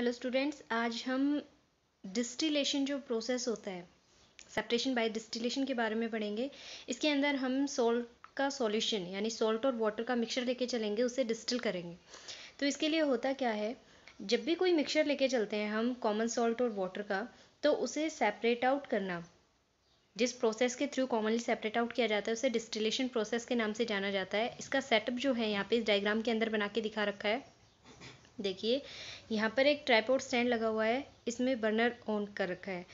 hello students आज हम distillation जो प्रोसेस होता है सेपरेशन बाय डिस्टिलेशन के बारे में पढ़ेंगे इसके अंदर हम सॉल्ट का सॉल्यूशन यानी सॉल्ट और वाटर का मिक्सचर लेके चलेंगे उसे डिस्टिल करेंगे तो इसके लिए होता क्या है जब भी कोई मिक्सचर लेके चलते हैं हम कॉमन सॉल्ट और वाटर का तो उसे सेपरेट आउट करना जिस प्रोसेस के थ्रू कॉमनली सेपरेट आउट किया जाता है उसे डिस्टिलेशन प्रोसेस के नाम से जाना जाता है इसका सेटअप जो है यहाँ पे इस डायग्राम के अंदर बना के दिखा रखा है देखिए यहाँ पर एक ट्राईपोर्ट स्टैंड लगा हुआ है इसमें बर्नर ऑन कर रखा है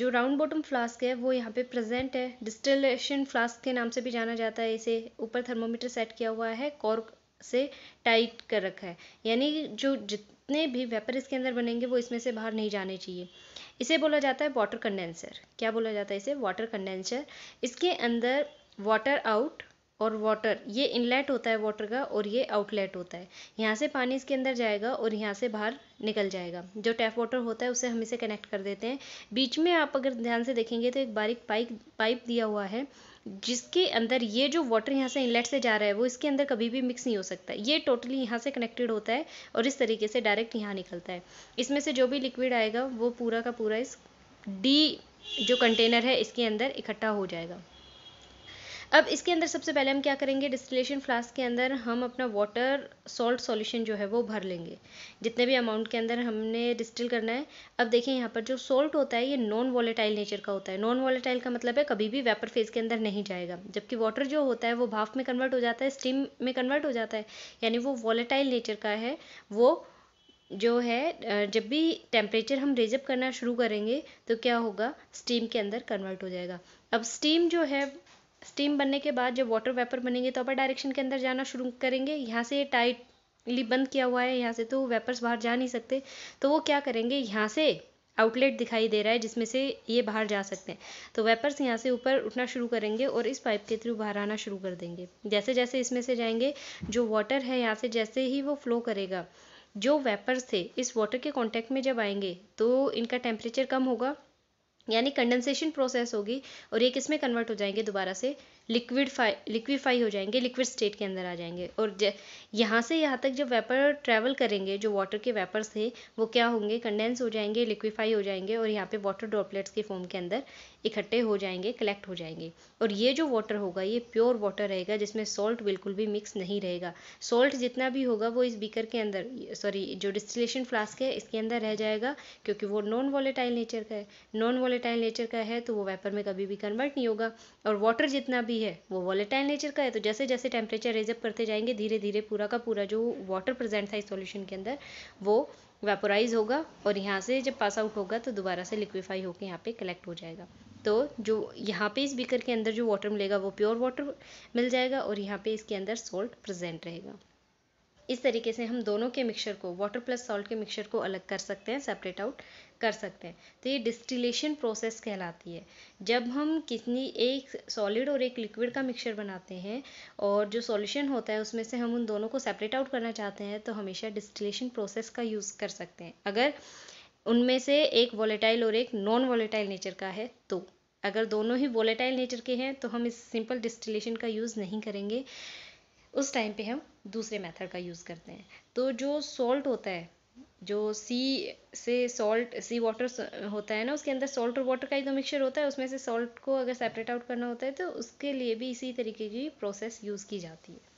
जो राउंड बॉटम फ्लास्क है वो यहाँ पे प्रेजेंट है डिस्टिलेशन फ्लास्क के नाम से भी जाना जाता है इसे ऊपर थर्मोमीटर सेट किया हुआ है कॉर्क से टाइट कर रखा है यानी जो जितने भी वेपर इसके अंदर बनेंगे वो इसमें से बाहर नहीं जाने चाहिए इसे बोला जाता है वाटर कंडेंसर क्या बोला जाता है इसे वाटर कंडेंसर इसके अंदर वाटर आउट और वाटर ये इनलेट होता है वाटर का और ये आउटलेट होता है यहाँ से पानी इसके अंदर जाएगा और यहाँ से बाहर निकल जाएगा जो टैप वाटर होता है उसे हम इसे कनेक्ट कर देते हैं बीच में आप अगर ध्यान से देखेंगे तो एक बारीक पाइप पाइप दिया हुआ है जिसके अंदर ये जो वाटर यहाँ से इनलेट से जा रहा है वो इसके अंदर कभी भी मिक्स नहीं हो सकता ये टोटली यहाँ से कनेक्टेड होता है और इस तरीके से डायरेक्ट यहाँ निकलता है इसमें से जो भी लिक्विड आएगा वो पूरा का पूरा इस डी जो कंटेनर है इसके अंदर इकट्ठा हो जाएगा अब इसके अंदर सबसे पहले हम क्या करेंगे डिस्टिलेशन फ्लास्क के अंदर हम अपना वाटर सॉल्ट सॉल्यूशन जो है वो भर लेंगे जितने भी अमाउंट के अंदर हमने डिस्टिल करना है अब देखिए यहाँ पर जो सॉल्ट होता है ये नॉन वॉलेटाइल नेचर का होता है नॉन वॉलेटाइल का मतलब है कभी भी वेपर फेज के अंदर नहीं जाएगा जबकि वाटर जो होता है वो भाफ में कन्वर्ट हो जाता है स्टीम में कन्वर्ट हो जाता है यानी वो वॉलेटाइल नेचर का है वो जो है जब भी टेम्परेचर हम रेजअप करना शुरू करेंगे तो क्या होगा स्टीम के अंदर कन्वर्ट हो जाएगा अब स्टीम जो है स्टीम बनने के बाद जब वाटर वेपर बनेंगे तो अपर डायरेक्शन के अंदर जाना शुरू करेंगे यहाँ से ये टाइटली बंद किया हुआ है यहाँ से तो वेपर्स बाहर जा नहीं सकते तो वो क्या करेंगे यहाँ से आउटलेट दिखाई दे रहा है जिसमें से ये बाहर जा सकते हैं तो वेपर्स यहाँ से ऊपर उठना शुरू करेंगे और इस पाइप के थ्रू बाहर आना शुरू कर देंगे जैसे जैसे इसमें से जाएंगे जो वाटर है यहाँ से जैसे ही वो फ्लो करेगा जो वेपर्स थे इस वाटर के कांटेक्ट में जब आएंगे तो इनका टेम्परेचर कम होगा यानी कंडेंसेशन प्रोसेस होगी और ये किस में कन्वर्ट हो जाएंगे दोबारा से लिक्विडफाई लिक्विफाई हो जाएंगे लिक्विड स्टेट के अंदर आ जाएंगे और यहाँ से यहाँ तक जब वेपर ट्रैवल करेंगे जो वाटर के वेपर्स थे वो क्या होंगे कंडेंस हो जाएंगे लिक्विफाई हो जाएंगे और यहाँ पे वाटर ड्रॉपलेट्स के फॉर्म के अंदर इकट्ठे हो जाएंगे कलेक्ट हो जाएंगे और ये जो वाटर होगा ये प्योर वाटर रहेगा जिसमें सॉल्ट बिल्कुल भी मिक्स नहीं रहेगा सॉल्ट जितना भी होगा वो इस बीकर के अंदर सॉरी जो डिस्टिलेशन फ्लास्क है इसके अंदर रह जाएगा क्योंकि वो नॉन वॉलेटाइल नेचर का है नॉन वॉलेटाइल नेचर का है तो वो वेपर में कभी भी कन्वर्ट नहीं होगा और वाटर जितना भी भी है वो वॉलेटाइल नेचर का है तो जैसे जैसे टेम्परेचर रेजअप करते जाएंगे धीरे धीरे पूरा का पूरा जो वाटर प्रेजेंट था इस सॉल्यूशन के अंदर वो वेपोराइज होगा और यहाँ से जब पास आउट होगा तो दोबारा से लिक्विफाई होकर यहाँ पे कलेक्ट हो जाएगा तो जो यहाँ पे इस बीकर के अंदर जो वाटर मिलेगा वो प्योर वाटर मिल जाएगा और यहाँ पे इसके अंदर सॉल्ट प्रेजेंट रहेगा इस तरीके से हम दोनों के मिक्सचर को वाटर प्लस सॉल्ट के मिक्सचर को अलग कर सकते हैं सेपरेट आउट कर सकते हैं तो ये डिस्टिलेशन प्रोसेस कहलाती है जब हम किसी एक सॉलिड और एक लिक्विड का मिक्सचर बनाते हैं और जो सॉल्यूशन होता है उसमें से हम उन दोनों को सेपरेट आउट करना चाहते हैं तो हमेशा डिस्टिलेशन प्रोसेस का यूज़ कर सकते हैं अगर उनमें से एक वॉलेटाइल और एक नॉन वॉलेटाइल नेचर का है तो अगर दोनों ही वॉलेटाइल नेचर के हैं तो हम इस सिंपल डिस्टिलेशन का यूज़ नहीं करेंगे उस टाइम पे हम दूसरे मेथड का यूज़ करते हैं तो जो सॉल्ट होता है जो सी से सॉल्ट सी वाटर होता है ना उसके अंदर सॉल्ट और वाटर का ही तो मिक्सचर होता है उसमें से सॉल्ट को अगर सेपरेट आउट करना होता है तो उसके लिए भी इसी तरीके की प्रोसेस यूज़ की जाती है